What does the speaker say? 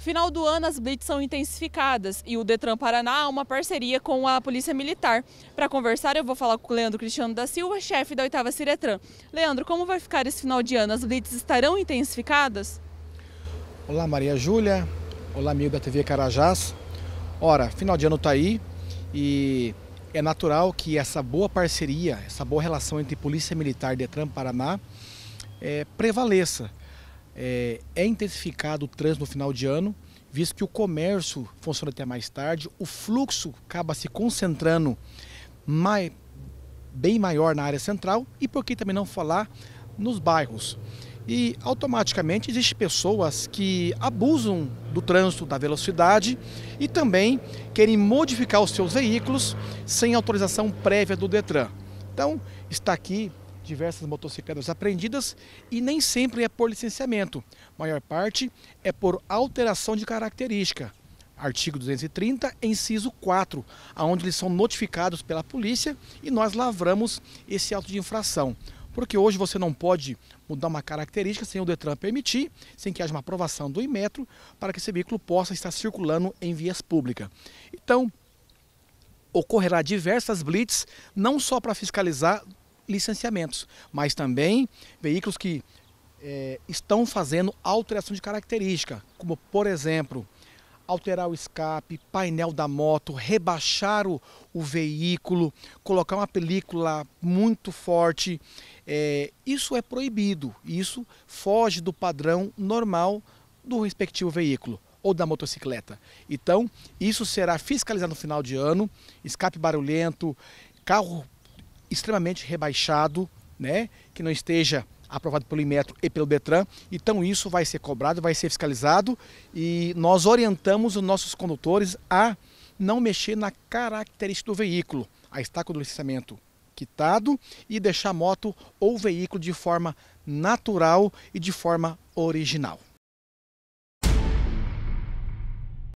Final do ano, as blitz são intensificadas e o Detran Paraná há uma parceria com a Polícia Militar. Para conversar, eu vou falar com o Leandro Cristiano da Silva, chefe da 8 Ciretran. Leandro, como vai ficar esse final de ano? As blitz estarão intensificadas? Olá, Maria Júlia. Olá, amigo da TV Carajás. Ora, final de ano está aí e é natural que essa boa parceria, essa boa relação entre Polícia Militar e Detran Paraná é, prevaleça é, é intensificado o trânsito no final de ano, visto que o comércio funciona até mais tarde, o fluxo acaba se concentrando mais, bem maior na área central e, por que também não falar, nos bairros. E automaticamente existem pessoas que abusam do trânsito, da velocidade e também querem modificar os seus veículos sem autorização prévia do Detran. Então, está aqui diversas motocicletas apreendidas e nem sempre é por licenciamento. Maior parte é por alteração de característica. Artigo 230, inciso 4, aonde eles são notificados pela polícia e nós lavramos esse auto de infração. Porque hoje você não pode mudar uma característica sem o Detran permitir, sem que haja uma aprovação do Imetro para que esse veículo possa estar circulando em vias públicas. Então, ocorrerá diversas blitz, não só para fiscalizar licenciamentos, mas também veículos que é, estão fazendo alteração de característica, como por exemplo, alterar o escape, painel da moto, rebaixar o, o veículo, colocar uma película muito forte. É, isso é proibido, isso foge do padrão normal do respectivo veículo ou da motocicleta. Então, isso será fiscalizado no final de ano, escape barulhento, carro extremamente rebaixado, né? que não esteja aprovado pelo Inmetro e pelo Detran. Então isso vai ser cobrado, vai ser fiscalizado e nós orientamos os nossos condutores a não mexer na característica do veículo, a estaca do licenciamento quitado e deixar a moto ou veículo de forma natural e de forma original.